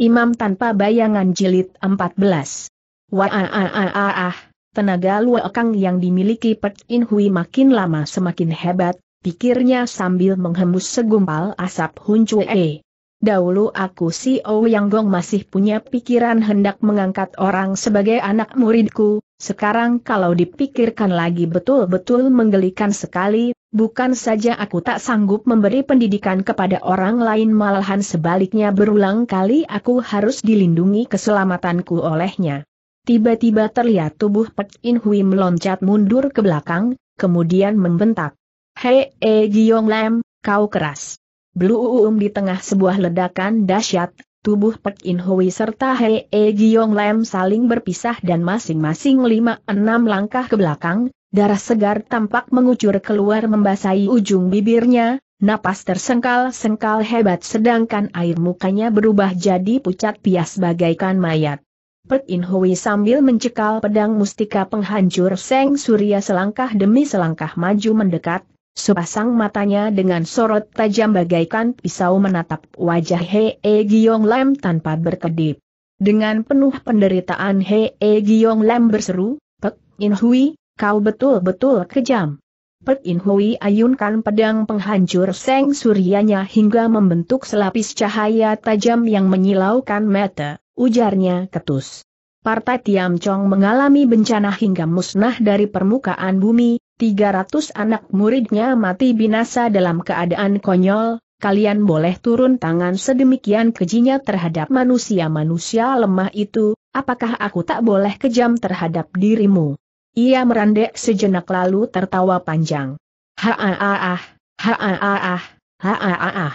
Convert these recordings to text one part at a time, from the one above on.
Imam tanpa bayangan jilid 14. Wah, ah, ah, ah, ah, ah. tenaga luakang yang dimiliki Pek In Hui makin lama semakin hebat, pikirnya sambil menghembus segumpal asap E. Dahulu aku si Ouyang Gong masih punya pikiran hendak mengangkat orang sebagai anak muridku, sekarang kalau dipikirkan lagi betul-betul menggelikan sekali, Bukan saja aku tak sanggup memberi pendidikan kepada orang lain malahan sebaliknya berulang kali aku harus dilindungi keselamatanku olehnya. Tiba-tiba terlihat tubuh Pek In Hui meloncat mundur ke belakang, kemudian membentak. Hei, E Giyong Lam, kau keras. Blue Uum di tengah sebuah ledakan dahsyat, tubuh Pek In Hui serta Hei E Giong Lam saling berpisah dan masing-masing lima enam langkah ke belakang, darah segar tampak mengucur keluar membasahi ujung bibirnya, napas tersengkal-sengkal hebat sedangkan air mukanya berubah jadi pucat pias bagaikan mayat. Pek In Hui sambil mencekal pedang mustika penghancur Seng Surya selangkah demi selangkah maju mendekat, Sepasang matanya dengan sorot tajam bagaikan pisau menatap wajah Hee Giong Lam tanpa berkedip. Dengan penuh penderitaan Hee Giong Lam berseru, Pek In Hui, kau betul-betul kejam. Pek In Hui ayunkan pedang penghancur seng suryanya hingga membentuk selapis cahaya tajam yang menyilaukan mata, ujarnya ketus. Partai Tiam Chong mengalami bencana hingga musnah dari permukaan bumi, 300 anak muridnya mati binasa dalam keadaan konyol, kalian boleh turun tangan sedemikian kejinya terhadap manusia-manusia lemah itu, apakah aku tak boleh kejam terhadap dirimu? Ia merandek sejenak lalu tertawa panjang. Ha-ah-ah, ha-ah-ah, ha-ah-ah.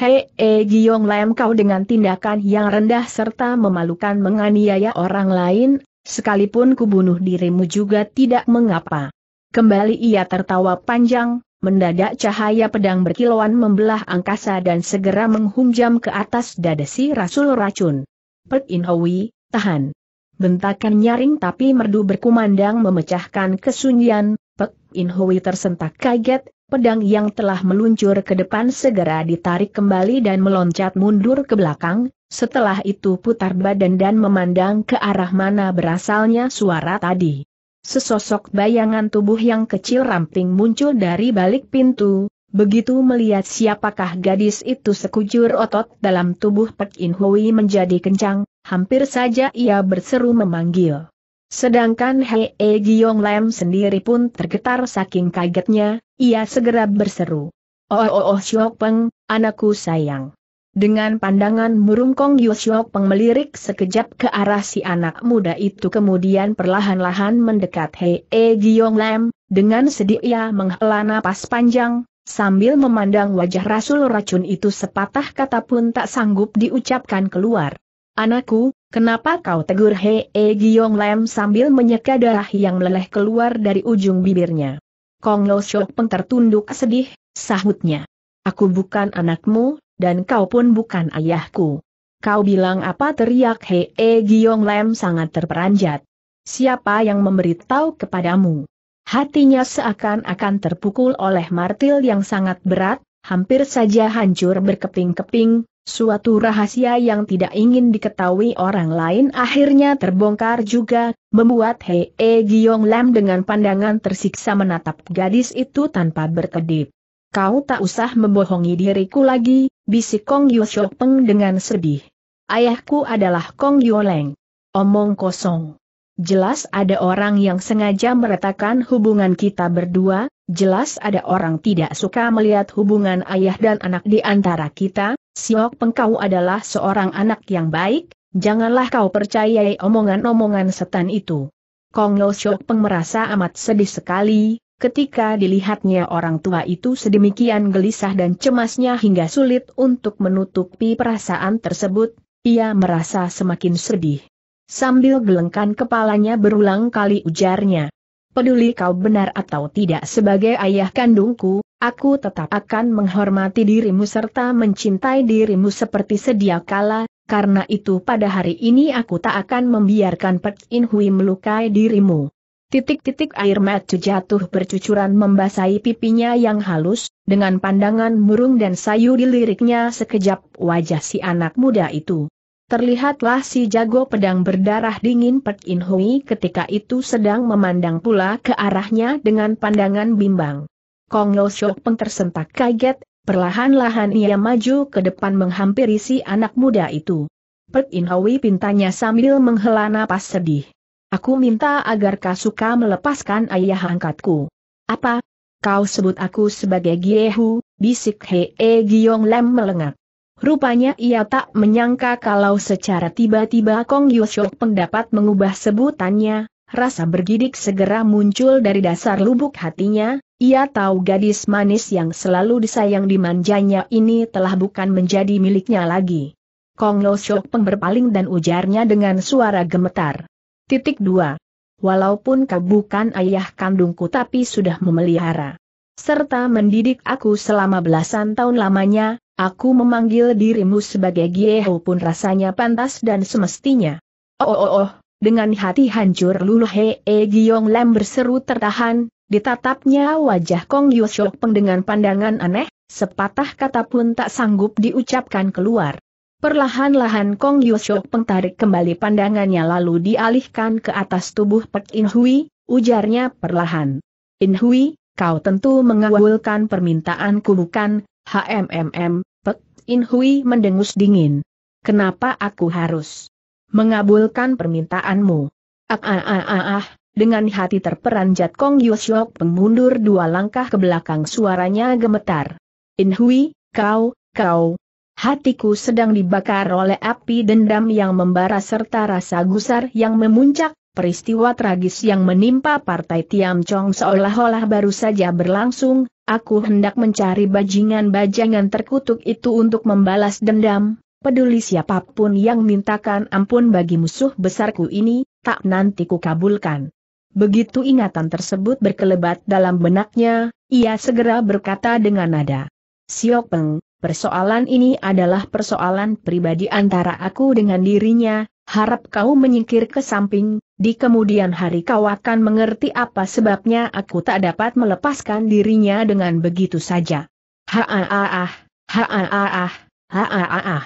Hei, e eh, Giyong Lam kau dengan tindakan yang rendah serta memalukan menganiaya orang lain, sekalipun kubunuh dirimu juga tidak mengapa. Kembali ia tertawa panjang, mendadak cahaya pedang berkilauan membelah angkasa dan segera menghunjam ke atas dada si Rasul Racun. Pek In Hoi, tahan. Bentakan nyaring tapi merdu berkumandang memecahkan kesunyian, Pek In Hoi tersentak kaget, pedang yang telah meluncur ke depan segera ditarik kembali dan meloncat mundur ke belakang, setelah itu putar badan dan memandang ke arah mana berasalnya suara tadi. Sesosok bayangan tubuh yang kecil ramping muncul dari balik pintu, begitu melihat siapakah gadis itu sekujur otot dalam tubuh Pek In Hui menjadi kencang, hampir saja ia berseru memanggil. Sedangkan Hei e Giong Lam sendiri pun tergetar saking kagetnya, ia segera berseru. Oh oh oh Xiao Peng, anakku sayang. Dengan pandangan merungkong Yusyok Peng melirik sekejap ke arah si anak muda itu kemudian perlahan-lahan mendekat Hei E Giong Lam, dengan sedih ia menghela napas panjang, sambil memandang wajah Rasul racun itu sepatah kata pun tak sanggup diucapkan keluar. Anakku, kenapa kau tegur Hei E Giong Lam sambil menyeka darah yang meleleh keluar dari ujung bibirnya. Kong Yusyok Peng tertunduk sedih, sahutnya. Aku bukan anakmu, dan kau pun bukan ayahku. Kau bilang apa teriak Hei -e Giong Lem sangat terperanjat. Siapa yang memberitahu kepadamu? Hatinya seakan-akan terpukul oleh martil yang sangat berat, hampir saja hancur berkeping-keping, Suatu rahasia yang tidak ingin diketahui orang lain akhirnya terbongkar juga, membuat Hei e Giong Lam dengan pandangan tersiksa menatap gadis itu tanpa berkedip. Kau tak usah membohongi diriku lagi, bisik Kong Yu Peng dengan sedih. Ayahku adalah Kong Yoleng. Omong kosong. Jelas ada orang yang sengaja meretakan hubungan kita berdua, jelas ada orang tidak suka melihat hubungan ayah dan anak di antara kita, Siok Pengkau adalah seorang anak yang baik, janganlah kau percayai omongan-omongan setan itu. Kong Lo Siok Peng merasa amat sedih sekali, Ketika dilihatnya orang tua itu sedemikian gelisah dan cemasnya hingga sulit untuk menutupi perasaan tersebut, ia merasa semakin sedih. Sambil gelengkan kepalanya berulang kali ujarnya. Peduli kau benar atau tidak sebagai ayah kandungku, aku tetap akan menghormati dirimu serta mencintai dirimu seperti sedia kala, karena itu pada hari ini aku tak akan membiarkan Pek In Hui melukai dirimu. Titik-titik air mata jatuh bercucuran membasahi pipinya yang halus, dengan pandangan murung dan sayu diliriknya sekejap wajah si anak muda itu. Terlihatlah si jago pedang berdarah dingin Pek In Hui ketika itu sedang memandang pula ke arahnya dengan pandangan bimbang. Kong Lo Shok Peng tersentak kaget, perlahan-lahan ia maju ke depan menghampiri si anak muda itu. Pek In Hui pintanya sambil menghela napas sedih. Aku minta agar suka melepaskan ayah angkatku. Apa? Kau sebut aku sebagai Giehu, bisik Hee Giyong Lem melengak. Rupanya ia tak menyangka kalau secara tiba-tiba Kong Yushok pendapat mengubah sebutannya, rasa bergidik segera muncul dari dasar lubuk hatinya, ia tahu gadis manis yang selalu disayang dimanjanya ini telah bukan menjadi miliknya lagi. Kong Lo Shok berpaling dan ujarnya dengan suara gemetar. Titik 2. Walaupun kau bukan ayah kandungku tapi sudah memelihara serta mendidik aku selama belasan tahun lamanya, aku memanggil dirimu sebagai Gieho pun rasanya pantas dan semestinya. Oh, oh oh oh, dengan hati hancur luluh he e Lam berseru tertahan, ditatapnya wajah Kong Yoshok dengan pandangan aneh, sepatah kata pun tak sanggup diucapkan keluar. Perlahan-lahan Kong Yushok pengtarik kembali pandangannya lalu dialihkan ke atas tubuh Pek In Hui, ujarnya perlahan. In Hui, kau tentu mengabulkan permintaanku bukan, HMMM, Pek In Hui mendengus dingin. Kenapa aku harus mengabulkan permintaanmu? Ah ah ah ah ah, dengan hati terperanjat Kong Yushok mengundur dua langkah ke belakang suaranya gemetar. In Hui, kau, kau, Hatiku sedang dibakar oleh api dendam yang membara serta rasa gusar yang memuncak, peristiwa tragis yang menimpa Partai Tiam Chong seolah-olah baru saja berlangsung, aku hendak mencari bajingan bajingan terkutuk itu untuk membalas dendam, peduli siapapun yang mintakan ampun bagi musuh besarku ini, tak nanti kukabulkan. Begitu ingatan tersebut berkelebat dalam benaknya, ia segera berkata dengan nada. Siok Peng. Persoalan ini adalah persoalan pribadi antara aku dengan dirinya, harap kau menyingkir ke samping, di kemudian hari kau akan mengerti apa sebabnya aku tak dapat melepaskan dirinya dengan begitu saja. Ha-ah-ah, ha-ah-ah, ha ah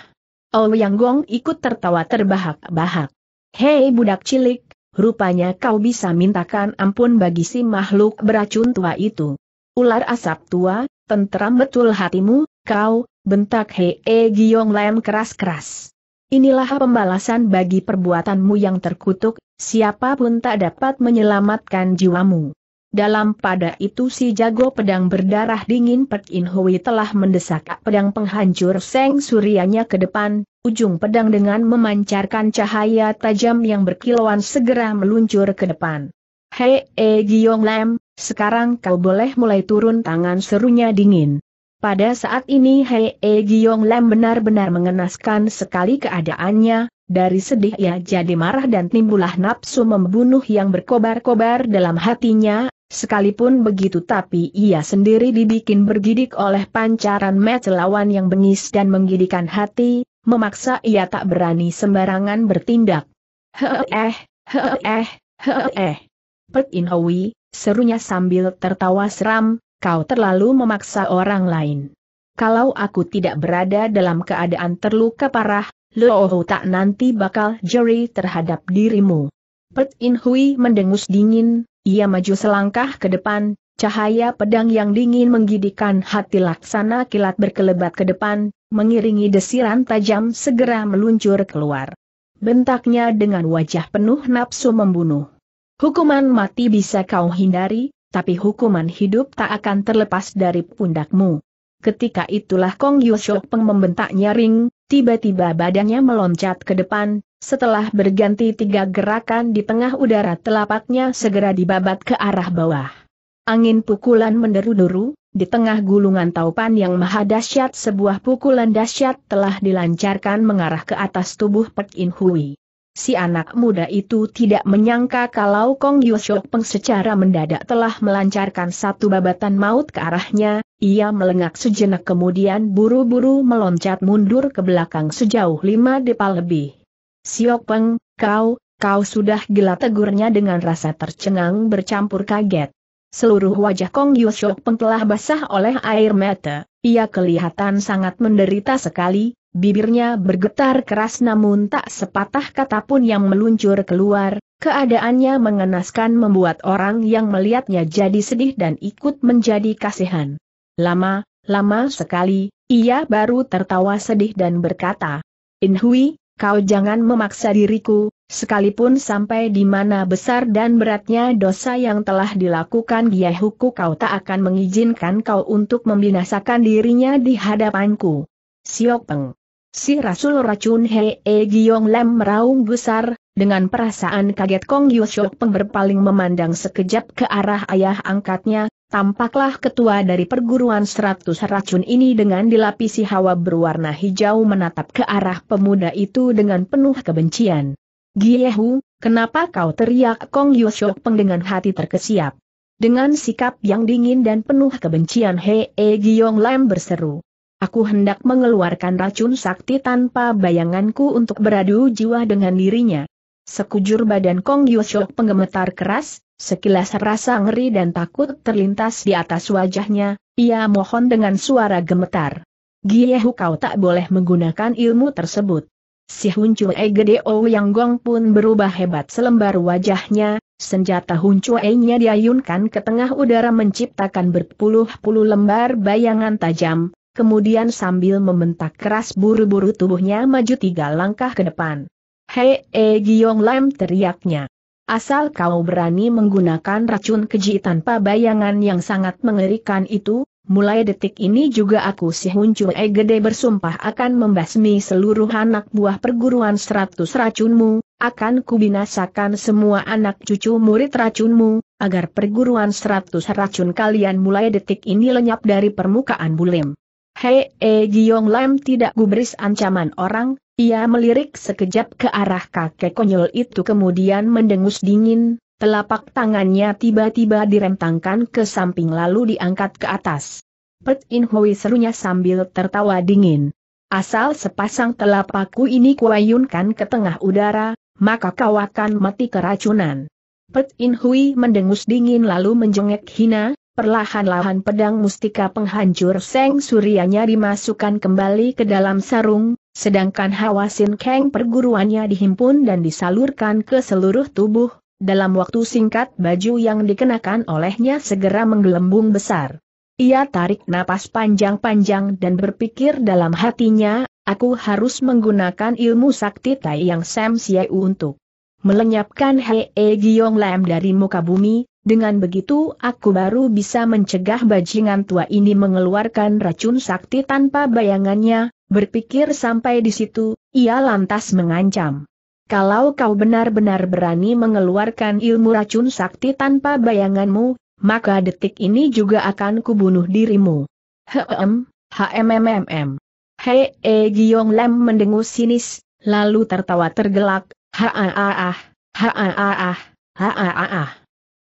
Ouyang Gong ikut tertawa terbahak-bahak. Hei budak cilik, rupanya kau bisa mintakan ampun bagi si makhluk beracun tua itu. Ular asap tua, tenteram betul hatimu, Kau, bentak Hei e Giong Lam keras-keras. Inilah pembalasan bagi perbuatanmu yang terkutuk, siapapun tak dapat menyelamatkan jiwamu. Dalam pada itu si jago pedang berdarah dingin Pek In Hui telah mendesak pedang penghancur Seng Suryanya ke depan, ujung pedang dengan memancarkan cahaya tajam yang berkilauan segera meluncur ke depan. Hei E Giong Lam, sekarang kau boleh mulai turun tangan serunya dingin. Pada saat ini Hei E Giong Lam benar-benar mengenaskan sekali keadaannya, dari sedih ia jadi marah dan timbullah nafsu membunuh yang berkobar-kobar dalam hatinya, sekalipun begitu tapi ia sendiri dibikin bergidik oleh pancaran mata lawan yang bengis dan menggidikan hati, memaksa ia tak berani sembarangan bertindak. Hei eh, hei eh, e. Pek In serunya sambil tertawa seram, kau terlalu memaksa orang lain. Kalau aku tidak berada dalam keadaan terluka parah, Loohu tak nanti bakal jeri terhadap dirimu. Pet In Hui mendengus dingin, ia maju selangkah ke depan, cahaya pedang yang dingin menggidikan hati laksana kilat berkelebat ke depan, mengiringi desiran tajam segera meluncur keluar. Bentaknya dengan wajah penuh nafsu membunuh. Hukuman mati bisa kau hindari, tapi hukuman hidup tak akan terlepas dari pundakmu. Ketika itulah Kong Yusok Peng membentak nyaring, tiba-tiba badannya meloncat ke depan, setelah berganti tiga gerakan di tengah udara telapaknya segera dibabat ke arah bawah. Angin pukulan menderu-deru, di tengah gulungan taupan yang maha dahsyat sebuah pukulan dahsyat telah dilancarkan mengarah ke atas tubuh Pek In Hui. Si anak muda itu tidak menyangka kalau Kong Yusok Peng secara mendadak telah melancarkan satu babatan maut ke arahnya, ia melengak sejenak kemudian buru-buru meloncat mundur ke belakang sejauh lima depa lebih. Siok Peng, kau, kau sudah gila tegurnya dengan rasa tercengang bercampur kaget. Seluruh wajah Kong Yusok Peng telah basah oleh air mata, ia kelihatan sangat menderita sekali, Bibirnya bergetar keras namun tak sepatah kata pun yang meluncur keluar, keadaannya mengenaskan membuat orang yang melihatnya jadi sedih dan ikut menjadi kasihan. Lama, lama sekali, ia baru tertawa sedih dan berkata, Inhui, kau jangan memaksa diriku, sekalipun sampai di mana besar dan beratnya dosa yang telah dilakukan Giyahuku kau tak akan mengizinkan kau untuk membinasakan dirinya di hadapanku. Siok Peng. Si Rasul Racun Hei e Lem Lam meraung besar, dengan perasaan kaget Kong Yusyok Peng berpaling memandang sekejap ke arah ayah angkatnya, tampaklah ketua dari perguruan seratus racun ini dengan dilapisi hawa berwarna hijau menatap ke arah pemuda itu dengan penuh kebencian. Giehu, kenapa kau teriak Kong Yusyok Peng dengan hati terkesiap? Dengan sikap yang dingin dan penuh kebencian Hei e Lem Lam berseru. Aku hendak mengeluarkan racun sakti tanpa bayanganku untuk beradu jiwa dengan dirinya. Sekujur badan Kong Yoshok penggemetar keras, sekilas rasa ngeri dan takut terlintas di atas wajahnya, ia mohon dengan suara gemetar. Giehu kau tak boleh menggunakan ilmu tersebut. Si Huncue Gedeo yang gong pun berubah hebat selembar wajahnya, senjata Huncue-nya diayunkan ke tengah udara menciptakan berpuluh-puluh lembar bayangan tajam, kemudian sambil membentak keras buru-buru tubuhnya maju tiga langkah ke depan. Hei, E Giong Lam teriaknya. Asal kau berani menggunakan racun keji tanpa bayangan yang sangat mengerikan itu, mulai detik ini juga aku si Huncu E Gede bersumpah akan membasmi seluruh anak buah perguruan seratus racunmu, akan kubinasakan semua anak cucu murid racunmu, agar perguruan seratus racun kalian mulai detik ini lenyap dari permukaan bulim. Hei E Giong Lam tidak gubris ancaman orang, ia melirik sekejap ke arah kakek konyol itu kemudian mendengus dingin, telapak tangannya tiba-tiba direntangkan ke samping lalu diangkat ke atas. Pet In Hui serunya sambil tertawa dingin. Asal sepasang telapakku ini kuayunkan ke tengah udara, maka kau akan mati keracunan. Pet In Hui mendengus dingin lalu menjengek hina, Perlahan-lahan pedang mustika penghancur Seng Suryanya dimasukkan kembali ke dalam sarung, sedangkan hawa Sin Kang perguruannya dihimpun dan disalurkan ke seluruh tubuh, dalam waktu singkat baju yang dikenakan olehnya segera menggelembung besar. Ia tarik napas panjang-panjang dan berpikir dalam hatinya, aku harus menggunakan ilmu sakti Tai yang Sam Siai untuk melenyapkan Hei e Giong Lam dari muka bumi, dengan begitu aku baru bisa mencegah bajingan tua ini mengeluarkan racun sakti tanpa bayangannya, berpikir sampai di situ, ia lantas mengancam. Kalau kau benar-benar berani mengeluarkan ilmu racun sakti tanpa bayanganmu, maka detik ini juga akan kubunuh dirimu. Hmm, hmmmm. Hei, e Giyong Lem mendengus sinis, lalu tertawa tergelak, ha ah ah ah, ha ah ah -ha ha -ha -ha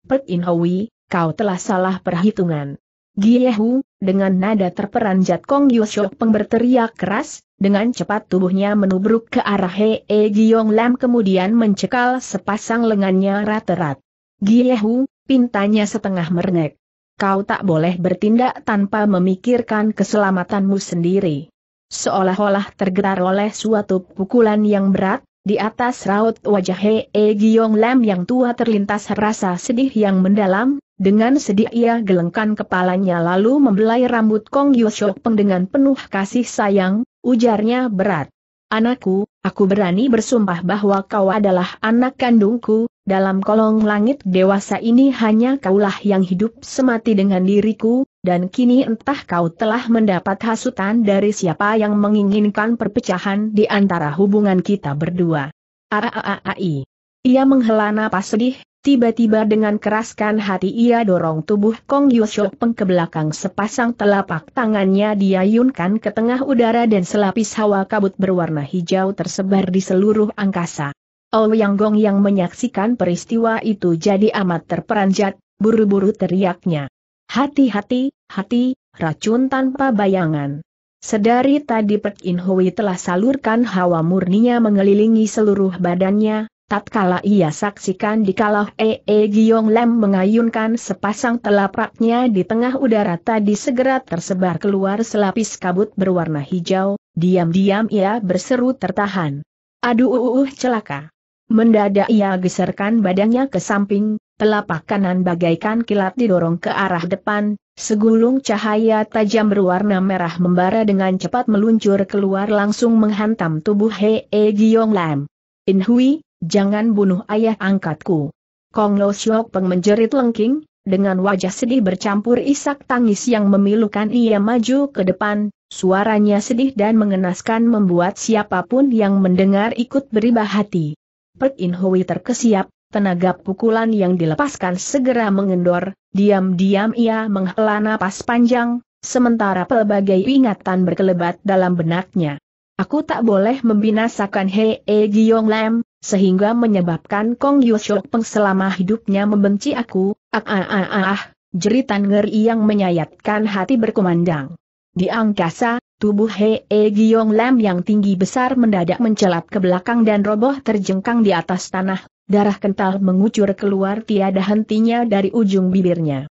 Pek In Hui, kau telah salah perhitungan. Giehu, dengan nada terperanjat Kong Yushok Peng berteriak keras, dengan cepat tubuhnya menubruk ke arah Hee -e Giong Lam kemudian mencekal sepasang lengannya rat-rat. Giehu, pintanya setengah merengek. Kau tak boleh bertindak tanpa memikirkan keselamatanmu sendiri. Seolah-olah tergetar oleh suatu pukulan yang berat, di atas raut wajah E Giong Lam yang tua terlintas rasa sedih yang mendalam, dengan sedih ia gelengkan kepalanya lalu membelai rambut Kong Yoshok Peng dengan penuh kasih sayang, ujarnya berat. Anakku, aku berani bersumpah bahwa kau adalah anak kandungku, dalam kolong langit dewasa ini hanya kaulah yang hidup semati dengan diriku, dan kini entah kau telah mendapat hasutan dari siapa yang menginginkan perpecahan di antara hubungan kita berdua. Aaai. Ia menghela napas sedih, Tiba-tiba dengan keraskan hati ia dorong tubuh Kong Yushok Peng ke belakang sepasang telapak tangannya diayunkan ke tengah udara dan selapis hawa kabut berwarna hijau tersebar di seluruh angkasa. Ouyang Gong yang menyaksikan peristiwa itu jadi amat terperanjat, buru-buru teriaknya. Hati-hati, hati, racun tanpa bayangan. Sedari tadi Pek In Hui telah salurkan hawa murninya mengelilingi seluruh badannya, tatkala ia saksikan di kalah E.E. E. e Lem mengayunkan sepasang telapaknya di tengah udara tadi segera tersebar keluar selapis kabut berwarna hijau, diam-diam ia berseru tertahan. Aduh uh, uh, uh celaka. Mendadak ia geserkan badannya ke samping, telapak kanan bagaikan kilat didorong ke arah depan, segulung cahaya tajam berwarna merah membara dengan cepat meluncur keluar langsung menghantam tubuh Hei -e Giong Lam. In Hui, jangan bunuh ayah angkatku. Kong Lo Siok Peng menjerit lengking, dengan wajah sedih bercampur isak tangis yang memilukan ia maju ke depan, suaranya sedih dan mengenaskan membuat siapapun yang mendengar ikut beribah hati. Pek In Hui terkesiap, tenaga pukulan yang dilepaskan segera mengendor, diam-diam ia menghela napas panjang, sementara pelbagai ingatan berkelebat dalam benaknya. Aku tak boleh membinasakan Hei e Yong Lam, sehingga menyebabkan Kong Yushok Peng selama hidupnya membenci aku, ah, ah ah ah, ah jeritan ngeri yang menyayatkan hati berkumandang. Di angkasa, Tubuh Hei e Giong Lam yang tinggi besar mendadak mencelat ke belakang dan roboh terjengkang di atas tanah, darah kental mengucur keluar tiada hentinya dari ujung bibirnya.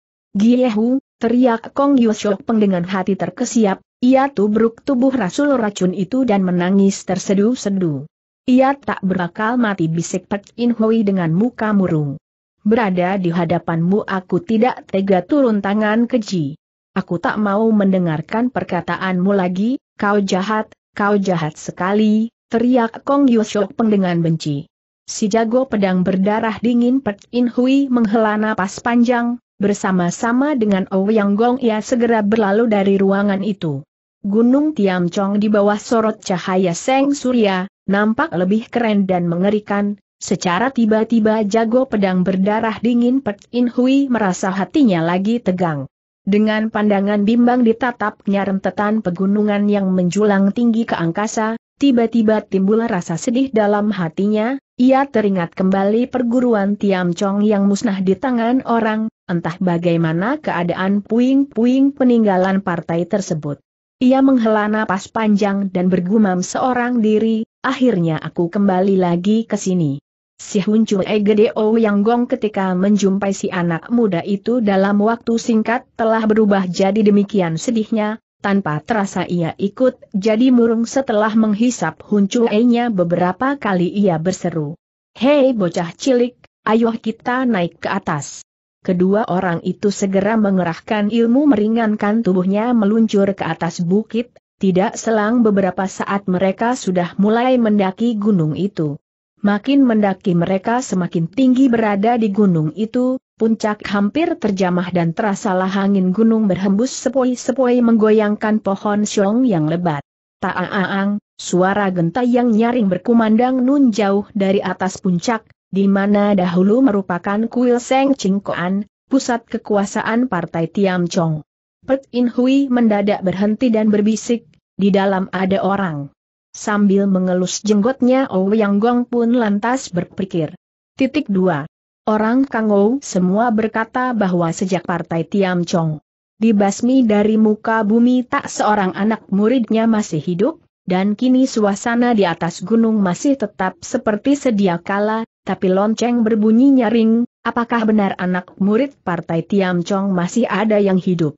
Hu teriak Kong Yusok Peng dengan hati terkesiap, ia tubruk tubuh rasul racun itu dan menangis tersedu-sedu. Ia tak berakal mati bisik Pek In Hui dengan muka murung. Berada di hadapanmu aku tidak tega turun tangan keji. Aku tak mau mendengarkan perkataanmu lagi, kau jahat, kau jahat sekali, teriak Kong Yusok Peng dengan benci. Si jago pedang berdarah dingin Pek In Hui menghela napas panjang, bersama-sama dengan Ouyang Gong ia segera berlalu dari ruangan itu. Gunung Tiam Chong di bawah sorot cahaya Seng Surya, nampak lebih keren dan mengerikan, secara tiba-tiba jago pedang berdarah dingin Pek In Hui merasa hatinya lagi tegang. Dengan pandangan bimbang ditatapnya rentetan pegunungan yang menjulang tinggi ke angkasa, tiba-tiba timbul rasa sedih dalam hatinya, ia teringat kembali perguruan Tiam Chong yang musnah di tangan orang, entah bagaimana keadaan puing-puing peninggalan partai tersebut. Ia menghela napas panjang dan bergumam seorang diri, akhirnya aku kembali lagi ke sini. Si Hun Chue Gedeo Yang Gong ketika menjumpai si anak muda itu dalam waktu singkat telah berubah jadi demikian sedihnya, tanpa terasa ia ikut jadi murung setelah menghisap Hun Chue-nya beberapa kali ia berseru. Hei bocah cilik, ayo kita naik ke atas. Kedua orang itu segera mengerahkan ilmu meringankan tubuhnya meluncur ke atas bukit, tidak selang beberapa saat mereka sudah mulai mendaki gunung itu. Makin mendaki mereka semakin tinggi berada di gunung itu, puncak hampir terjamah dan terasalah angin gunung berhembus sepoi-sepoi menggoyangkan pohon siong yang lebat. Ta'aang, suara genta yang nyaring berkumandang nun jauh dari atas puncak, di mana dahulu merupakan kuil Seng Cingkoan, pusat kekuasaan Partai Tiam Chong. Pek In Hui mendadak berhenti dan berbisik, di dalam ada orang. Sambil mengelus jenggotnya Ouyang Gong pun lantas berpikir. Titik 2. Orang Kangou semua berkata bahwa sejak partai Tiam Chong dibasmi dari muka bumi tak seorang anak muridnya masih hidup, dan kini suasana di atas gunung masih tetap seperti sedia kala, tapi lonceng berbunyi nyaring, apakah benar anak murid partai Tiam Chong masih ada yang hidup?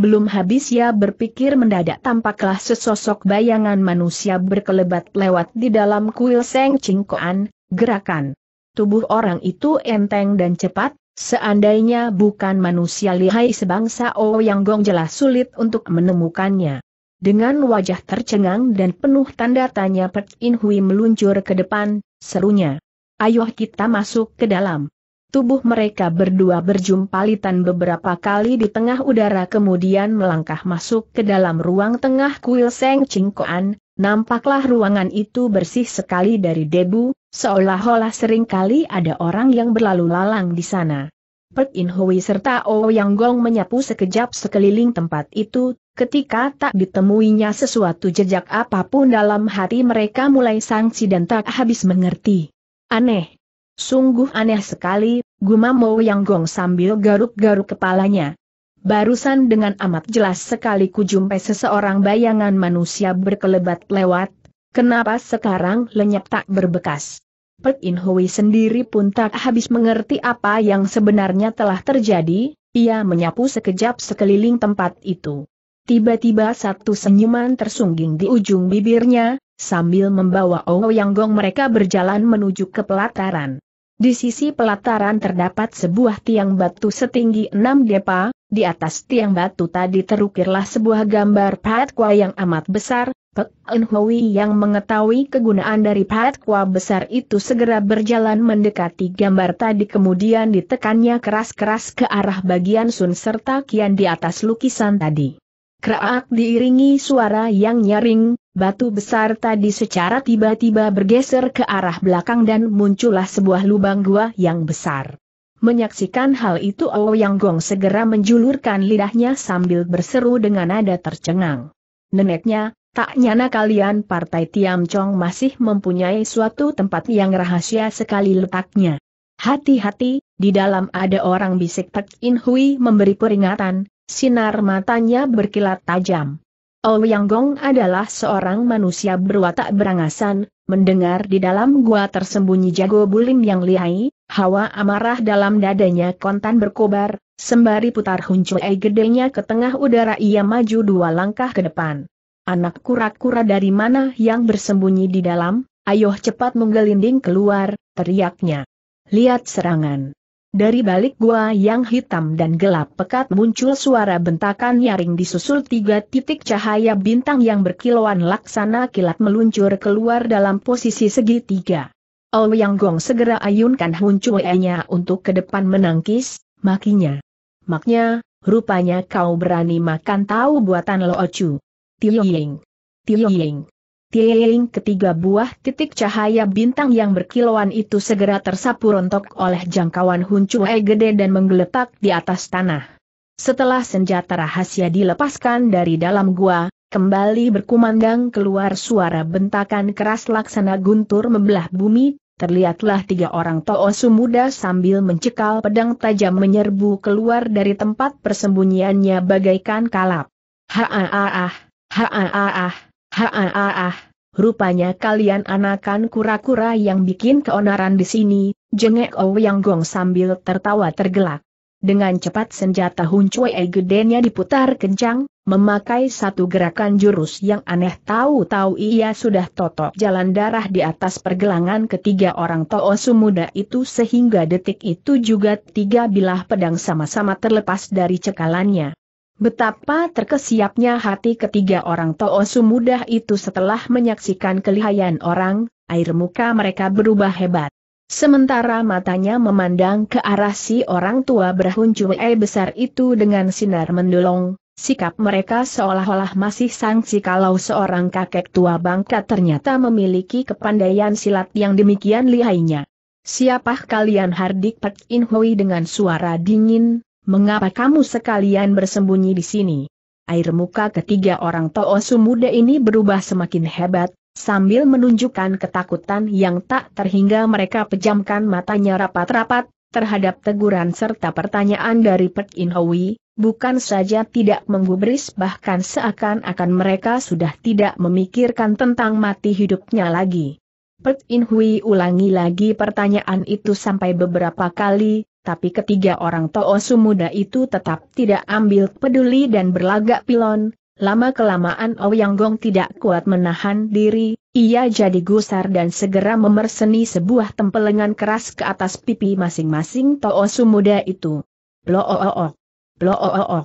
Belum habis ia berpikir mendadak tampaklah sesosok bayangan manusia berkelebat lewat di dalam kuil Seng Cingkoan, gerakan. Tubuh orang itu enteng dan cepat, seandainya bukan manusia lihai sebangsa O oh yang Gong jelas sulit untuk menemukannya. Dengan wajah tercengang dan penuh tanda tanya Pek In Hui meluncur ke depan, serunya. Ayo kita masuk ke dalam tubuh mereka berdua berjumpalitan beberapa kali di tengah udara kemudian melangkah masuk ke dalam ruang tengah kuil Seng Cingkoan, nampaklah ruangan itu bersih sekali dari debu, seolah-olah seringkali ada orang yang berlalu lalang di sana. Pek In Hui serta O oh Yang Gong menyapu sekejap sekeliling tempat itu, ketika tak ditemuinya sesuatu jejak apapun dalam hati mereka mulai sangsi dan tak habis mengerti. Aneh, Sungguh aneh sekali, gumam Mo Yang Gong sambil garuk-garuk kepalanya. Barusan dengan amat jelas sekali kujumpai seseorang bayangan manusia berkelebat lewat, kenapa sekarang lenyap tak berbekas? Pek In Hui sendiri pun tak habis mengerti apa yang sebenarnya telah terjadi, ia menyapu sekejap sekeliling tempat itu. Tiba-tiba satu senyuman tersungging di ujung bibirnya, sambil membawa Ouyang Gong mereka berjalan menuju ke pelataran. Di sisi pelataran terdapat sebuah tiang batu setinggi enam depa, di atas tiang batu tadi terukirlah sebuah gambar kua yang amat besar, Pek Enhui yang mengetahui kegunaan dari kua besar itu segera berjalan mendekati gambar tadi kemudian ditekannya keras-keras ke arah bagian Sun serta kian di atas lukisan tadi. Kraak diiringi suara yang nyaring, Batu besar tadi secara tiba-tiba bergeser ke arah belakang dan muncullah sebuah lubang gua yang besar. Menyaksikan hal itu Yang Gong segera menjulurkan lidahnya sambil berseru dengan nada tercengang. Neneknya, tak nyana kalian partai Tiam Chong masih mempunyai suatu tempat yang rahasia sekali letaknya. Hati-hati, di dalam ada orang bisik Tek In Hui memberi peringatan, sinar matanya berkilat tajam. Ouyang Gong adalah seorang manusia berwatak berangasan, mendengar di dalam gua tersembunyi jago bulim yang lihai, hawa amarah dalam dadanya kontan berkobar, sembari putar huncuai gedenya ke tengah udara ia maju dua langkah ke depan. Anak kura-kura dari mana yang bersembunyi di dalam, ayo cepat menggelinding keluar, teriaknya. Lihat serangan. Dari balik gua yang hitam dan gelap pekat muncul suara bentakan nyaring disusul tiga titik cahaya bintang yang berkilauan laksana kilat meluncur keluar dalam posisi segitiga. Oh Yang Gong segera ayunkan huncuenya untuk ke depan menangkis, makinya. Maknya, rupanya kau berani makan tahu buatan Lo Ocu. Tio Ying. Tio Ying. Tiling ketiga buah titik cahaya bintang yang berkilauan itu segera tersapu rontok oleh jangkauan Huncuai gede dan menggeletak di atas tanah. Setelah senjata rahasia dilepaskan dari dalam gua, kembali berkumandang keluar suara bentakan keras laksana guntur membelah bumi, terlihatlah tiga orang Toosu muda sambil mencekal pedang tajam menyerbu keluar dari tempat persembunyiannya bagaikan kalap. Haaah, haaah, haaah. -ha ha Haa, rupanya kalian anakan kura-kura yang bikin keonaran di sini, jengek Ouyang Gong sambil tertawa tergelak. Dengan cepat senjata Huncuai gedenya diputar kencang, memakai satu gerakan jurus yang aneh tahu-tahu ia sudah totok jalan darah di atas pergelangan ketiga orang Toosu muda itu sehingga detik itu juga tiga bilah pedang sama-sama terlepas dari cekalannya. Betapa terkesiapnya hati ketiga orang Toosu mudah itu setelah menyaksikan kelihayan orang, air muka mereka berubah hebat. Sementara matanya memandang ke arah si orang tua air besar itu dengan sinar mendolong, sikap mereka seolah-olah masih sangsi kalau seorang kakek tua bangka ternyata memiliki kepandaian silat yang demikian lihainya. Siapa kalian Hardik Pek In Hui dengan suara dingin, mengapa kamu sekalian bersembunyi di sini? Air muka ketiga orang Toosu muda ini berubah semakin hebat, sambil menunjukkan ketakutan yang tak terhingga mereka pejamkan matanya rapat-rapat, terhadap teguran serta pertanyaan dari Pek In Hui, bukan saja tidak menggubris bahkan seakan-akan mereka sudah tidak memikirkan tentang mati hidupnya lagi. Pek In Hui ulangi lagi pertanyaan itu sampai beberapa kali, tapi ketiga orang Toosu muda itu tetap tidak ambil peduli dan berlagak pilon, lama-kelamaan Ouyang Gong tidak kuat menahan diri, ia jadi gusar dan segera memerseni sebuah tempelengan keras ke atas pipi masing-masing Toosu muda itu. bloo blo o bloo oo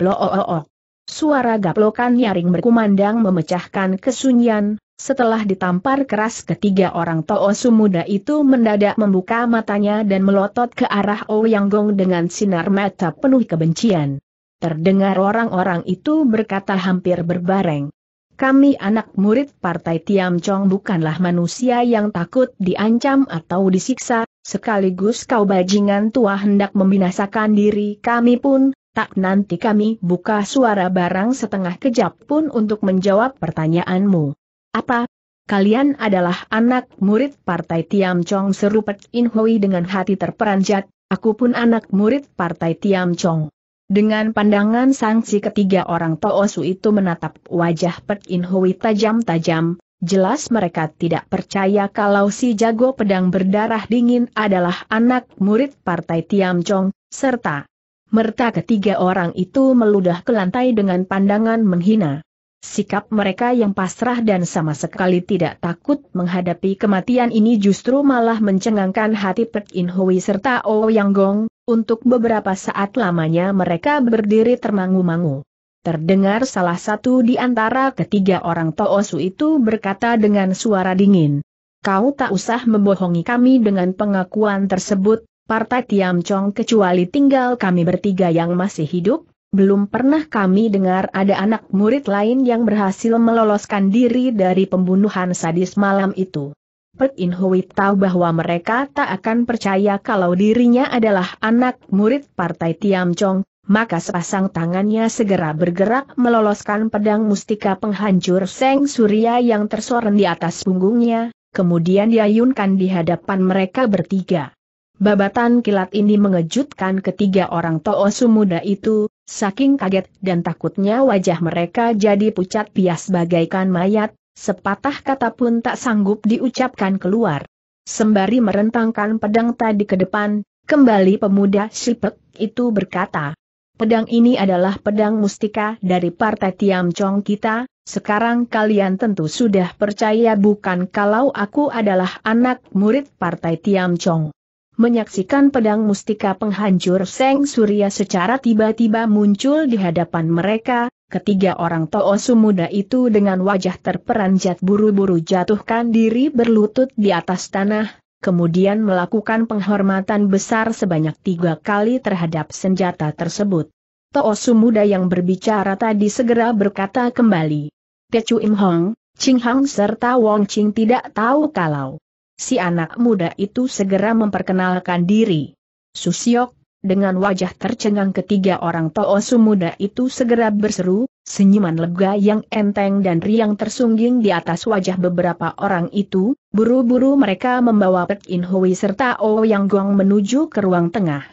blo bloo o Suara gaplokan nyaring berkumandang memecahkan kesunyian, setelah ditampar keras ketiga orang Toosu muda itu mendadak membuka matanya dan melotot ke arah Ouyang Gong dengan sinar mata penuh kebencian. Terdengar orang-orang itu berkata hampir berbareng. Kami anak murid Partai Tiam Chong bukanlah manusia yang takut diancam atau disiksa, sekaligus kau bajingan tua hendak membinasakan diri kami pun, tak nanti kami buka suara barang setengah kejap pun untuk menjawab pertanyaanmu. Apa? Kalian adalah anak murid Partai Tiam Chong seru Pek In Hui dengan hati terperanjat, aku pun anak murid Partai Tiam Chong. Dengan pandangan sangsi ketiga orang Toosu itu menatap wajah Pek In Hui tajam-tajam, jelas mereka tidak percaya kalau si jago pedang berdarah dingin adalah anak murid Partai Tiam Chong, serta merta ketiga orang itu meludah ke lantai dengan pandangan menghina. Sikap mereka yang pasrah dan sama sekali tidak takut menghadapi kematian ini justru malah mencengangkan hati Pek In Hui serta Oh Yang Gong, untuk beberapa saat lamanya mereka berdiri termangu-mangu. Terdengar salah satu di antara ketiga orang Toosu itu berkata dengan suara dingin. Kau tak usah membohongi kami dengan pengakuan tersebut, Partai Tiam Chong kecuali tinggal kami bertiga yang masih hidup, belum pernah kami dengar ada anak murid lain yang berhasil meloloskan diri dari pembunuhan sadis malam itu. Pek In Hui tahu bahwa mereka tak akan percaya kalau dirinya adalah anak murid Partai Tiam Chong, maka sepasang tangannya segera bergerak meloloskan pedang mustika penghancur Seng Surya yang tersorot di atas punggungnya, kemudian diayunkan di hadapan mereka bertiga. Babatan kilat ini mengejutkan ketiga orang Toosu muda itu, Saking kaget dan takutnya wajah mereka jadi pucat pias bagaikan mayat, sepatah kata pun tak sanggup diucapkan keluar. Sembari merentangkan pedang tadi ke depan, kembali pemuda Sipek itu berkata, Pedang ini adalah pedang mustika dari partai Tiam Chong kita, sekarang kalian tentu sudah percaya bukan kalau aku adalah anak murid partai Tiam Chong. Menyaksikan pedang mustika penghancur Seng Surya secara tiba-tiba muncul di hadapan mereka, ketiga orang Toosu muda itu dengan wajah terperanjat buru-buru jatuhkan diri berlutut di atas tanah, kemudian melakukan penghormatan besar sebanyak tiga kali terhadap senjata tersebut. Toosu muda yang berbicara tadi segera berkata kembali. Chu Im Hong, Ching Hang serta Wong Ching tidak tahu kalau si anak muda itu segera memperkenalkan diri. Susiok, dengan wajah tercengang ketiga orang toosu muda itu segera berseru, senyuman lega yang enteng dan riang tersungging di atas wajah beberapa orang itu, buru-buru mereka membawa Pek In Hui serta O oh Yang Guang menuju ke ruang tengah.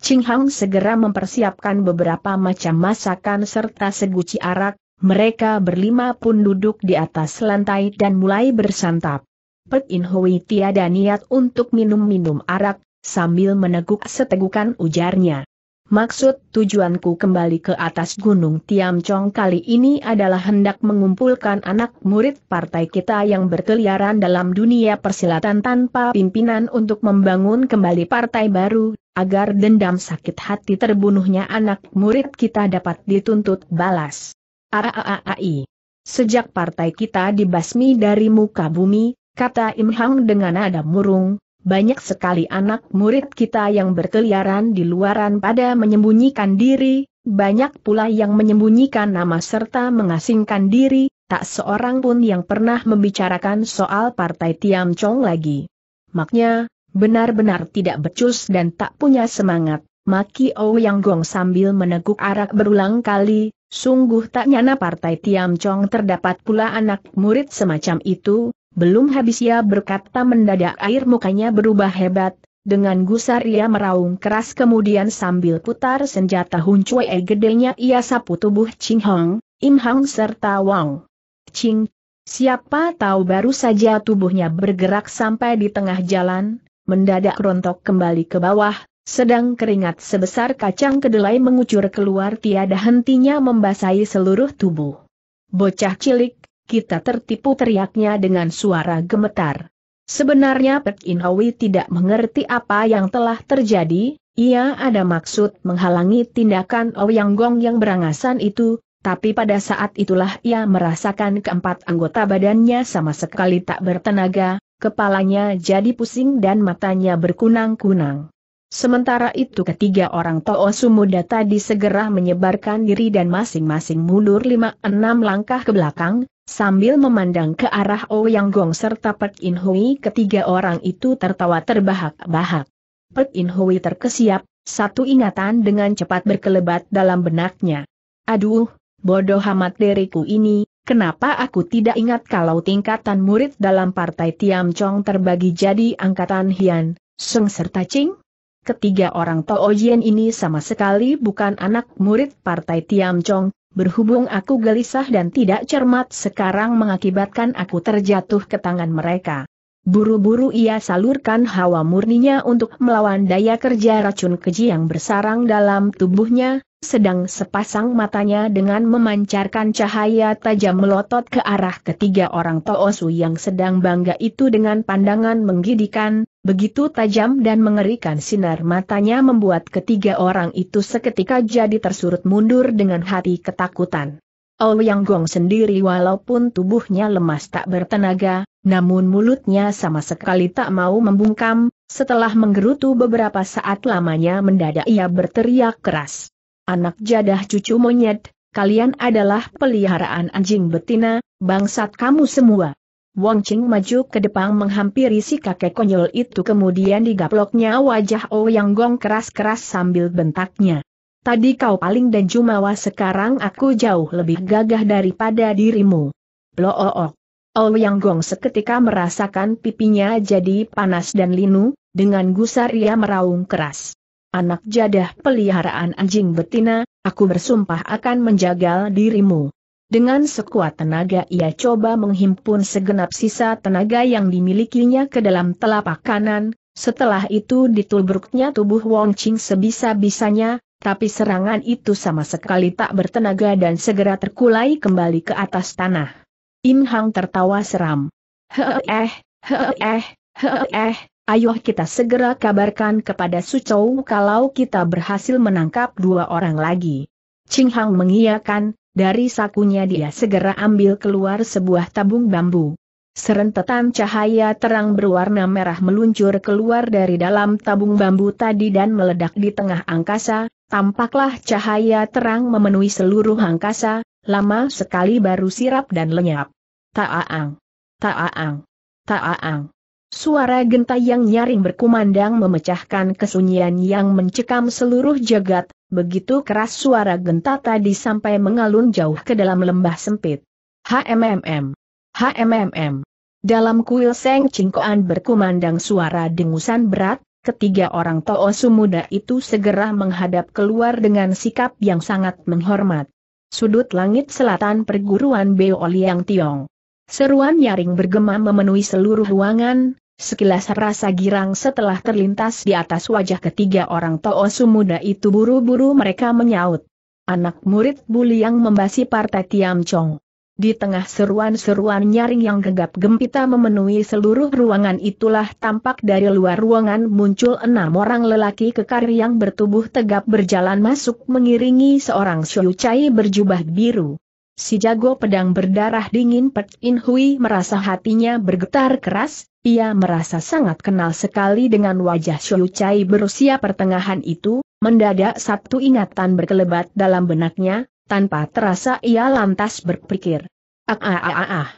Ching Hang segera mempersiapkan beberapa macam masakan serta seguci arak, mereka berlima pun duduk di atas lantai dan mulai bersantap. Pek In Hui tiada niat untuk minum-minum arak, sambil meneguk setegukan ujarnya. Maksud tujuanku kembali ke atas Gunung Tiam Chong kali ini adalah hendak mengumpulkan anak murid partai kita yang berkeliaran dalam dunia persilatan tanpa pimpinan untuk membangun kembali partai baru, agar dendam sakit hati terbunuhnya anak murid kita dapat dituntut balas. Aaai. Sejak partai kita dibasmi dari muka bumi, kata Im Hang dengan nada murung, banyak sekali anak murid kita yang berkeliaran di luaran pada menyembunyikan diri, banyak pula yang menyembunyikan nama serta mengasingkan diri, tak seorang pun yang pernah membicarakan soal partai Tiam Chong lagi. Maknya, benar-benar tidak becus dan tak punya semangat, maki Yang Gong sambil meneguk arak berulang kali, Sungguh tak nyana partai Tiam Chong terdapat pula anak murid semacam itu, belum habis ia berkata mendadak air mukanya berubah hebat, dengan gusar ia meraung keras kemudian sambil putar senjata huncuai gedenya ia sapu tubuh Ching Hong, Im Hang serta Wang. Ching, siapa tahu baru saja tubuhnya bergerak sampai di tengah jalan, mendadak rontok kembali ke bawah, sedang keringat sebesar kacang kedelai mengucur keluar tiada hentinya membasahi seluruh tubuh. Bocah cilik, kita tertipu teriaknya dengan suara gemetar. Sebenarnya Pek Inawi tidak mengerti apa yang telah terjadi, ia ada maksud menghalangi tindakan Ouyang Gong yang berangasan itu, tapi pada saat itulah ia merasakan keempat anggota badannya sama sekali tak bertenaga, kepalanya jadi pusing dan matanya berkunang-kunang. Sementara itu ketiga orang Toosu muda tadi segera menyebarkan diri dan masing-masing mundur lima enam langkah ke belakang, Sambil memandang ke arah Ouyang oh Gong serta Pek In Hui ketiga orang itu tertawa terbahak-bahak. Pek In Hui terkesiap, satu ingatan dengan cepat berkelebat dalam benaknya. Aduh, bodoh amat diriku ini, kenapa aku tidak ingat kalau tingkatan murid dalam partai Tiam Chong terbagi jadi angkatan Hian, Seng serta Ching? Ketiga orang Tooyen ini sama sekali bukan anak murid partai Tiam Chong, berhubung aku gelisah dan tidak cermat sekarang mengakibatkan aku terjatuh ke tangan mereka. Buru-buru ia salurkan hawa murninya untuk melawan daya kerja racun keji yang bersarang dalam tubuhnya, sedang sepasang matanya dengan memancarkan cahaya tajam melotot ke arah ketiga orang Toosu yang sedang bangga itu dengan pandangan menggidikan, begitu tajam dan mengerikan sinar matanya membuat ketiga orang itu seketika jadi tersurut mundur dengan hati ketakutan. Ouyang Gong sendiri walaupun tubuhnya lemas tak bertenaga, namun mulutnya sama sekali tak mau membungkam, setelah menggerutu beberapa saat lamanya mendadak ia berteriak keras. Anak jadah cucu monyet, kalian adalah peliharaan anjing betina, bangsat kamu semua. Wong Ching maju ke depan menghampiri si kakek konyol itu kemudian digaploknya wajah oh Yang Gong keras-keras sambil bentaknya. Tadi kau paling dan jumawa sekarang aku jauh lebih gagah daripada dirimu. Blook. Yang Gong seketika merasakan pipinya jadi panas dan linu, dengan gusar ia meraung keras. Anak jadah peliharaan anjing betina, aku bersumpah akan menjagal dirimu. Dengan sekuat tenaga ia coba menghimpun segenap sisa tenaga yang dimilikinya ke dalam telapak kanan, setelah itu ditulbruknya tubuh Wong Ching sebisa-bisanya, tapi serangan itu sama sekali tak bertenaga dan segera terkulai kembali ke atas tanah. Im Hang tertawa seram. Heeh, heeh, heeh, ayo kita segera kabarkan kepada Su Chou kalau kita berhasil menangkap dua orang lagi. Ching Hang mengiyakan, dari sakunya dia segera ambil keluar sebuah tabung bambu. Serentetan cahaya terang berwarna merah meluncur keluar dari dalam tabung bambu tadi dan meledak di tengah angkasa, tampaklah cahaya terang memenuhi seluruh angkasa, lama sekali baru sirap dan lenyap. Ta'aang. Ta'aang. Ta'aang. Suara genta yang nyaring berkumandang memecahkan kesunyian yang mencekam seluruh jagat, begitu keras suara genta tadi sampai mengalun jauh ke dalam lembah sempit. HMMM. HMMM. Dalam kuil Seng Cingkoan berkumandang suara dengusan berat, ketiga orang Toosu muda itu segera menghadap keluar dengan sikap yang sangat menghormat. Sudut langit selatan perguruan Beoliang Tiong. Seruan nyaring bergema memenuhi seluruh ruangan, Sekilas rasa girang setelah terlintas di atas wajah ketiga orang Toosu muda itu buru-buru mereka menyaut. Anak murid Buli yang membasi partai Tiam Chong. Di tengah seruan-seruan nyaring yang gegap gempita memenuhi seluruh ruangan itulah tampak dari luar ruangan muncul enam orang lelaki kekar yang bertubuh tegap berjalan masuk mengiringi seorang Xiu berjubah biru. Si jago pedang berdarah dingin Pek In Hui merasa hatinya bergetar keras, ia merasa sangat kenal sekali dengan wajah Xiu Chai berusia pertengahan itu, mendadak satu ingatan berkelebat dalam benaknya, tanpa terasa ia lantas berpikir. Ah ah ah ah. ah.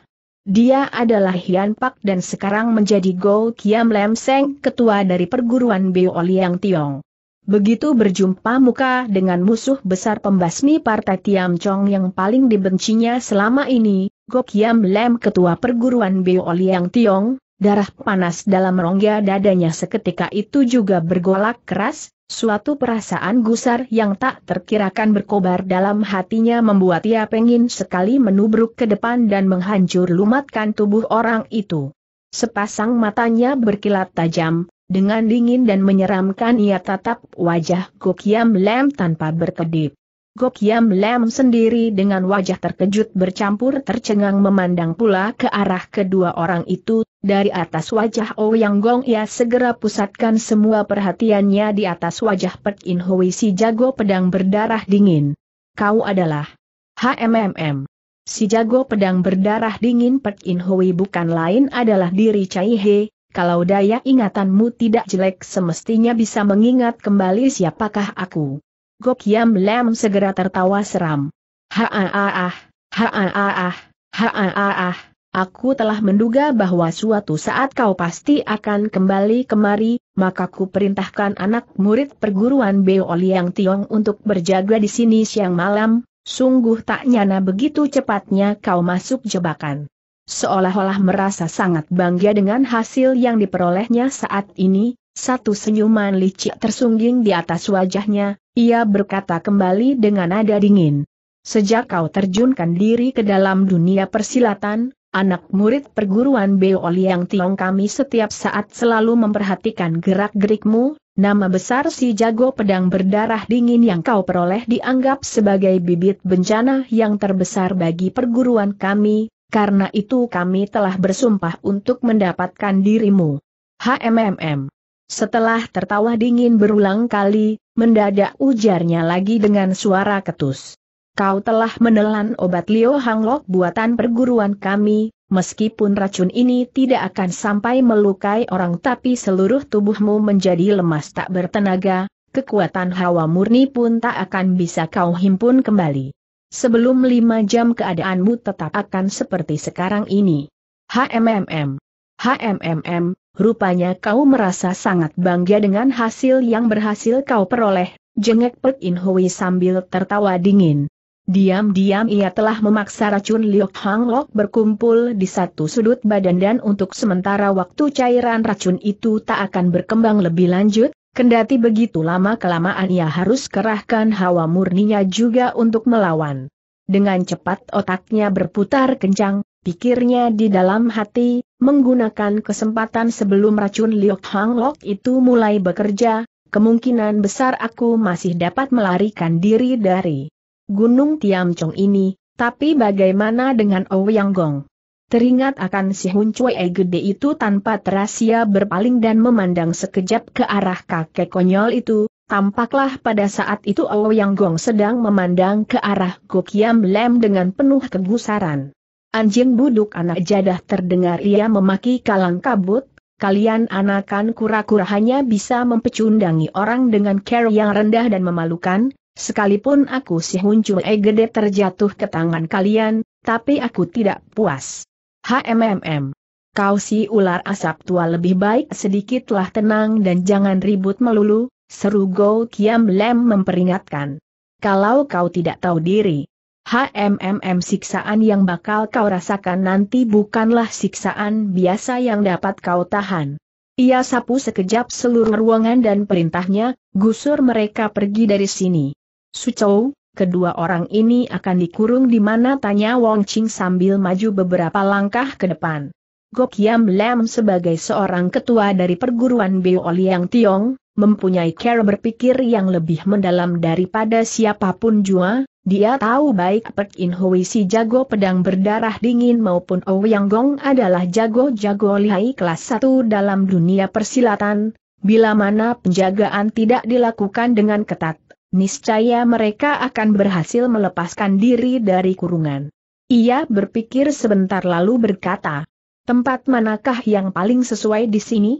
Dia adalah Hian Pak dan sekarang menjadi Go Kiam Lem Seng, ketua dari perguruan Beo Liang Tiong. Begitu berjumpa muka dengan musuh besar pembasmi Partai Tiam Chong yang paling dibencinya selama ini, Gok Yam Lem Ketua Perguruan Beo Liang Tiong, darah panas dalam rongga dadanya seketika itu juga bergolak keras, suatu perasaan gusar yang tak terkirakan berkobar dalam hatinya membuat ia pengin sekali menubruk ke depan dan menghancur lumatkan tubuh orang itu. Sepasang matanya berkilat tajam, dengan dingin dan menyeramkan ia tatap wajah Gokiam Lem tanpa berkedip. Gokiam Lem sendiri dengan wajah terkejut bercampur tercengang memandang pula ke arah kedua orang itu, dari atas wajah Ouyang oh Gong ia segera pusatkan semua perhatiannya di atas wajah Pek In Hui si jago pedang berdarah dingin. Kau adalah HMMM. Si jago pedang berdarah dingin Pek In Hui bukan lain adalah diri Chai He, kalau daya ingatanmu tidak jelek semestinya bisa mengingat kembali siapakah aku. Gok Yam Lam segera tertawa seram. Haaah, haaah, haaah, aku telah menduga bahwa suatu saat kau pasti akan kembali kemari, maka ku perintahkan anak murid perguruan Beo Liang Tiong untuk berjaga di sini siang malam, sungguh tak nyana begitu cepatnya kau masuk jebakan seolah-olah merasa sangat bangga dengan hasil yang diperolehnya saat ini, satu senyuman licik tersungging di atas wajahnya, ia berkata kembali dengan nada dingin. Sejak kau terjunkan diri ke dalam dunia persilatan, anak murid perguruan Beo yang Tiong kami setiap saat selalu memperhatikan gerak-gerikmu, nama besar si jago pedang berdarah dingin yang kau peroleh dianggap sebagai bibit bencana yang terbesar bagi perguruan kami, karena itu kami telah bersumpah untuk mendapatkan dirimu. HMMM. Setelah tertawa dingin berulang kali, mendadak ujarnya lagi dengan suara ketus. Kau telah menelan obat Lio Hanglok buatan perguruan kami, meskipun racun ini tidak akan sampai melukai orang tapi seluruh tubuhmu menjadi lemas tak bertenaga, kekuatan hawa murni pun tak akan bisa kau himpun kembali sebelum lima jam keadaanmu tetap akan seperti sekarang ini. HMMM. HMMM, rupanya kau merasa sangat bangga dengan hasil yang berhasil kau peroleh, jengek Pek In Hui sambil tertawa dingin. Diam-diam ia telah memaksa racun Liok Hang Lok berkumpul di satu sudut badan dan untuk sementara waktu cairan racun itu tak akan berkembang lebih lanjut, Kendati begitu lama-kelamaan ia harus kerahkan hawa murninya juga untuk melawan. Dengan cepat otaknya berputar kencang, pikirnya di dalam hati, menggunakan kesempatan sebelum racun Liok Hang Lok itu mulai bekerja, kemungkinan besar aku masih dapat melarikan diri dari Gunung Tiam Chong ini, tapi bagaimana dengan Ouyang Gong? Teringat akan si Hun Cue gede itu tanpa terasia berpaling dan memandang sekejap ke arah kakek konyol itu, tampaklah pada saat itu yang Gong sedang memandang ke arah Gokiam Lem dengan penuh kegusaran. Anjing buduk anak jadah terdengar ia memaki kalang kabut, kalian anakan kura-kura hanya bisa mempecundangi orang dengan care yang rendah dan memalukan, sekalipun aku si Hun Cue gede terjatuh ke tangan kalian, tapi aku tidak puas. HMMM. Kau si ular asap tua lebih baik sedikitlah tenang dan jangan ribut melulu, seru Go Kiam Lem memperingatkan. Kalau kau tidak tahu diri, HMMM siksaan yang bakal kau rasakan nanti bukanlah siksaan biasa yang dapat kau tahan. Ia sapu sekejap seluruh ruangan dan perintahnya, gusur mereka pergi dari sini. Sucou, kedua orang ini akan dikurung di mana tanya Wong Ching sambil maju beberapa langkah ke depan. Gok Yam Lam sebagai seorang ketua dari perguruan Beo Liang Tiong, mempunyai cara berpikir yang lebih mendalam daripada siapapun jua, dia tahu baik Pek In Hui si jago pedang berdarah dingin maupun Ouyang Gong adalah jago-jago lihai kelas 1 dalam dunia persilatan, bila mana penjagaan tidak dilakukan dengan ketat niscaya mereka akan berhasil melepaskan diri dari kurungan. Ia berpikir sebentar lalu berkata, tempat manakah yang paling sesuai di sini?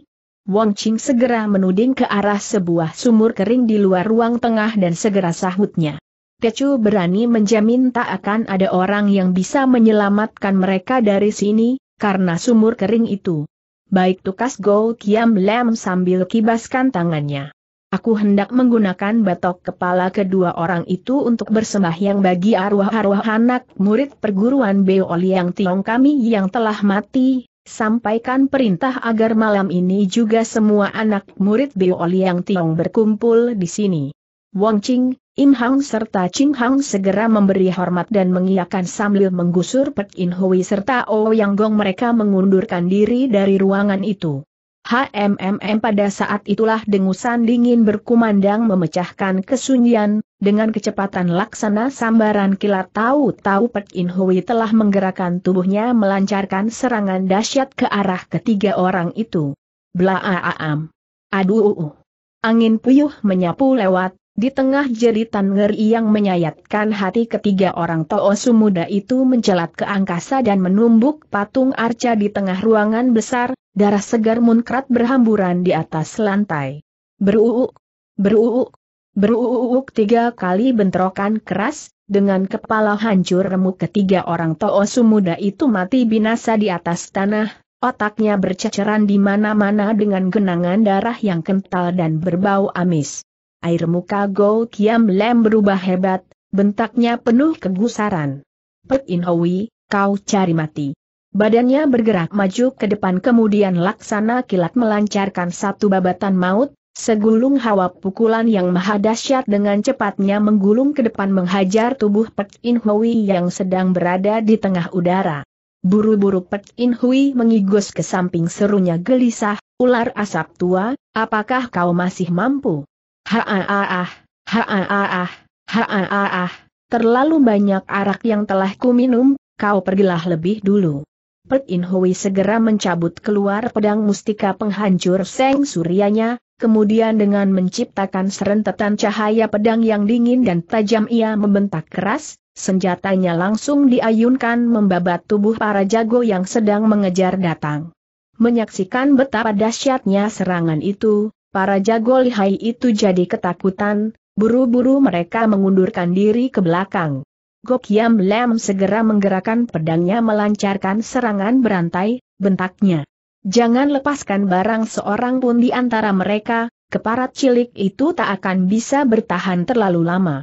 Wong Ching segera menuding ke arah sebuah sumur kering di luar ruang tengah dan segera sahutnya. Tecu berani menjamin tak akan ada orang yang bisa menyelamatkan mereka dari sini, karena sumur kering itu. Baik tukas Go Kiam Lam sambil kibaskan tangannya. Aku hendak menggunakan batok kepala kedua orang itu untuk bersembahyang bagi arwah-arwah anak murid perguruan Beo Liang Tiong kami yang telah mati, sampaikan perintah agar malam ini juga semua anak murid Beo Liang Tiong berkumpul di sini. Wong Ching, Im Hang serta Ching Hang segera memberi hormat dan mengiakan sambil menggusur Pek In Hui serta Oh Yang Gong mereka mengundurkan diri dari ruangan itu. HMMM pada saat itulah dengusan dingin berkumandang memecahkan kesunyian, dengan kecepatan laksana sambaran kilat tahu-tahu Pek In Hui telah menggerakkan tubuhnya melancarkan serangan dahsyat ke arah ketiga orang itu. Blaaam. Aduh. Uh, uh. Angin puyuh menyapu lewat, di tengah jeritan ngeri yang menyayatkan hati ketiga orang Toosu muda itu mencelat ke angkasa dan menumbuk patung arca di tengah ruangan besar, Darah segar munkrat berhamburan di atas lantai. Beruuk, beruuk, beruuk tiga kali bentrokan keras, dengan kepala hancur remuk ketiga orang Toosu muda itu mati binasa di atas tanah, otaknya berceceran di mana-mana dengan genangan darah yang kental dan berbau amis. Air muka Go Kiam Lem berubah hebat, bentaknya penuh kegusaran. Pek In Hoi, kau cari mati. Badannya bergerak maju ke depan kemudian laksana kilat melancarkan satu babatan maut, segulung hawa pukulan yang maha dahsyat dengan cepatnya menggulung ke depan menghajar tubuh Pek In Hui yang sedang berada di tengah udara. Buru-buru Pek In Hui mengigus ke samping serunya gelisah, ular asap tua, apakah kau masih mampu? Ha-ah-ah, ha-ah-ah, ha-ah-ah, terlalu banyak arak yang telah kuminum, kau pergilah lebih dulu. Pet In Hui segera mencabut keluar pedang mustika penghancur seng suryanya, kemudian dengan menciptakan serentetan cahaya pedang yang dingin dan tajam ia membentak keras, senjatanya langsung diayunkan membabat tubuh para jago yang sedang mengejar datang. Menyaksikan betapa dahsyatnya serangan itu, para jago lihai itu jadi ketakutan, buru-buru mereka mengundurkan diri ke belakang. Gok Yam Lam segera menggerakkan pedangnya melancarkan serangan berantai, bentaknya. Jangan lepaskan barang seorang pun di antara mereka, keparat cilik itu tak akan bisa bertahan terlalu lama.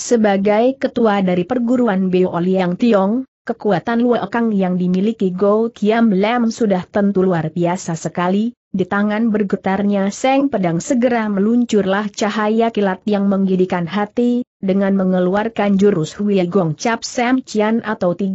Sebagai ketua dari perguruan Beo Liang Tiong, kekuatan Luo Kang yang dimiliki Go Kiam Lam sudah tentu luar biasa sekali, di tangan bergetarnya Seng Pedang segera meluncurlah cahaya kilat yang menggidikan hati, dengan mengeluarkan jurus Hui Gong Cap Sam Cian atau 13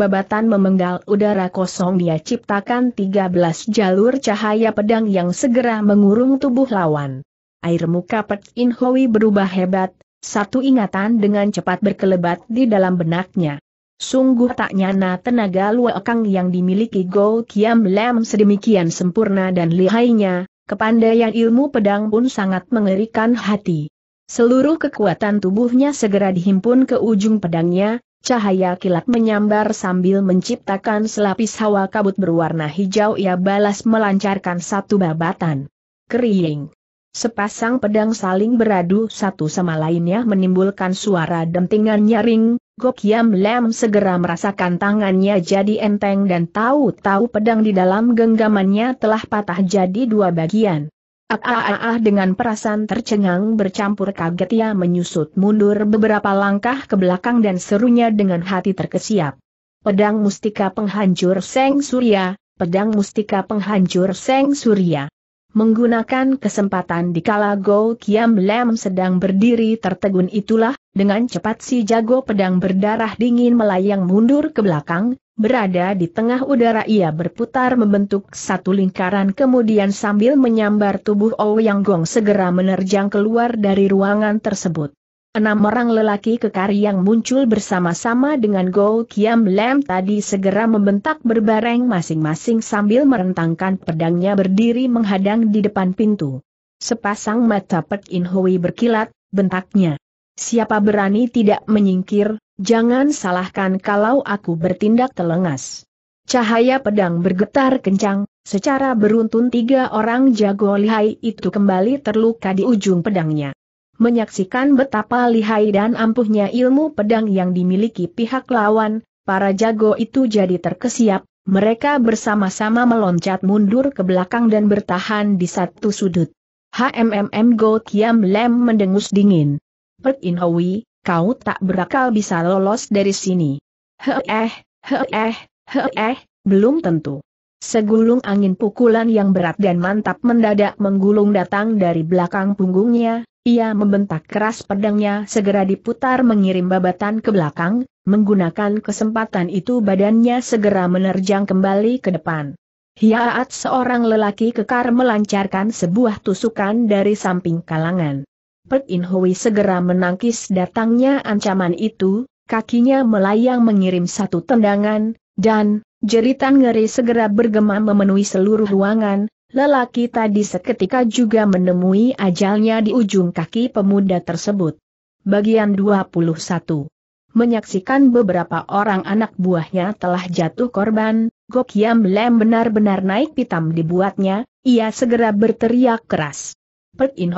babatan memenggal udara kosong dia ciptakan 13 jalur cahaya pedang yang segera mengurung tubuh lawan. Air muka Pet In Hui berubah hebat, satu ingatan dengan cepat berkelebat di dalam benaknya. Sungguh tak nyana tenaga luakang yang dimiliki Go Kiam Lam sedemikian sempurna dan lihainya, kepandaian ilmu pedang pun sangat mengerikan hati. Seluruh kekuatan tubuhnya segera dihimpun ke ujung pedangnya, cahaya kilat menyambar sambil menciptakan selapis hawa kabut berwarna hijau ia balas melancarkan satu babatan. Kering. Sepasang pedang saling beradu satu sama lainnya menimbulkan suara dentingan nyaring, Yam Lam segera merasakan tangannya jadi enteng dan tahu-tahu pedang di dalam genggamannya telah patah jadi dua bagian. Ah, ah, ah, ah dengan perasaan tercengang bercampur kaget ia menyusut mundur beberapa langkah ke belakang dan serunya dengan hati terkesiap. Pedang Mustika Penghancur Seng Surya, Pedang Mustika Penghancur Seng Surya. Menggunakan kesempatan di kala Go Kiam Lam sedang berdiri tertegun itulah, dengan cepat si jago pedang berdarah dingin melayang mundur ke belakang, berada di tengah udara ia berputar membentuk satu lingkaran kemudian sambil menyambar tubuh Ouyang Gong segera menerjang keluar dari ruangan tersebut. Enam orang lelaki kekar yang muncul bersama-sama dengan Go Kiam Lam tadi segera membentak berbareng masing-masing sambil merentangkan pedangnya berdiri menghadang di depan pintu. Sepasang mata Pek In Hui berkilat, bentaknya. Siapa berani tidak menyingkir, jangan salahkan kalau aku bertindak telengas. Cahaya pedang bergetar kencang, secara beruntun tiga orang jago lihai itu kembali terluka di ujung pedangnya. Menyaksikan betapa lihai dan ampuhnya ilmu pedang yang dimiliki pihak lawan, para jago itu jadi terkesiap, mereka bersama-sama meloncat mundur ke belakang dan bertahan di satu sudut. HMMM Go Kiam Lem mendengus dingin. Pek In Hoi, kau tak berakal bisa lolos dari sini. He eh, he eh, he eh, belum tentu. Segulung angin pukulan yang berat dan mantap mendadak menggulung datang dari belakang punggungnya, ia membentak keras pedangnya segera diputar mengirim babatan ke belakang, menggunakan kesempatan itu badannya segera menerjang kembali ke depan. Hiaat seorang lelaki kekar melancarkan sebuah tusukan dari samping kalangan. Pek In Hui segera menangkis datangnya ancaman itu, kakinya melayang mengirim satu tendangan, dan, jeritan ngeri segera bergema memenuhi seluruh ruangan, Lelaki tadi seketika juga menemui ajalnya di ujung kaki pemuda tersebut. Bagian 21 Menyaksikan beberapa orang anak buahnya telah jatuh korban, Gokiam Lem benar-benar naik pitam dibuatnya, ia segera berteriak keras. Pek In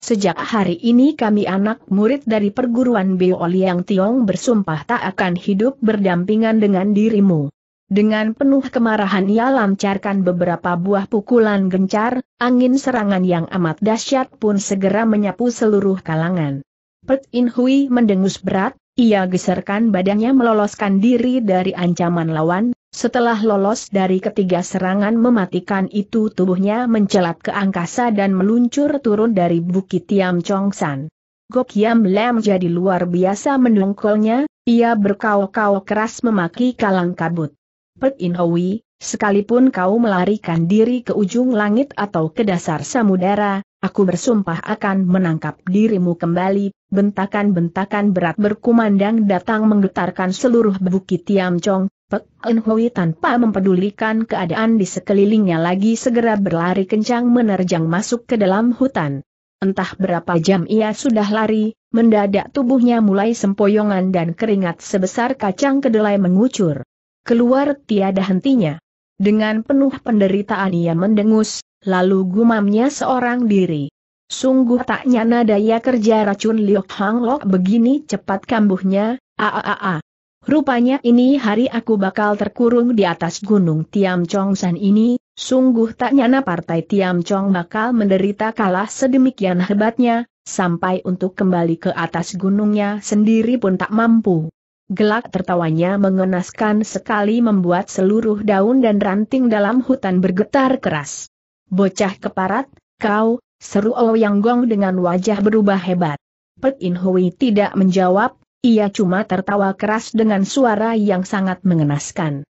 sejak hari ini kami anak murid dari perguruan Beo Liang Tiong bersumpah tak akan hidup berdampingan dengan dirimu. Dengan penuh kemarahan ia lancarkan beberapa buah pukulan gencar, angin serangan yang amat dahsyat pun segera menyapu seluruh kalangan. Pet In Hui mendengus berat, ia geserkan badannya meloloskan diri dari ancaman lawan, setelah lolos dari ketiga serangan mematikan itu tubuhnya mencelat ke angkasa dan meluncur turun dari bukit Tiam Chong San. Gok Yam Lam jadi luar biasa mendongkolnya, ia berkau-kau keras memaki kalang kabut. Pek In Owi, sekalipun kau melarikan diri ke ujung langit atau ke dasar samudera, aku bersumpah akan menangkap dirimu kembali, bentakan-bentakan berat berkumandang datang menggetarkan seluruh bukit Tiam Chong, Pek In Hui tanpa mempedulikan keadaan di sekelilingnya lagi segera berlari kencang menerjang masuk ke dalam hutan. Entah berapa jam ia sudah lari, mendadak tubuhnya mulai sempoyongan dan keringat sebesar kacang kedelai mengucur. Keluar tiada hentinya. Dengan penuh penderitaan ia mendengus, lalu gumamnya seorang diri. Sungguh tak nyana daya kerja racun Liok Hang Lok begini cepat kambuhnya, aaa. Rupanya ini hari aku bakal terkurung di atas gunung Tiam Chong San ini, sungguh tak nyana partai Tiam Chong bakal menderita kalah sedemikian hebatnya, sampai untuk kembali ke atas gunungnya sendiri pun tak mampu. Gelak tertawanya mengenaskan sekali membuat seluruh daun dan ranting dalam hutan bergetar keras. Bocah keparat, kau, seru oh Yang Gong dengan wajah berubah hebat. Pek In Hui tidak menjawab, ia cuma tertawa keras dengan suara yang sangat mengenaskan.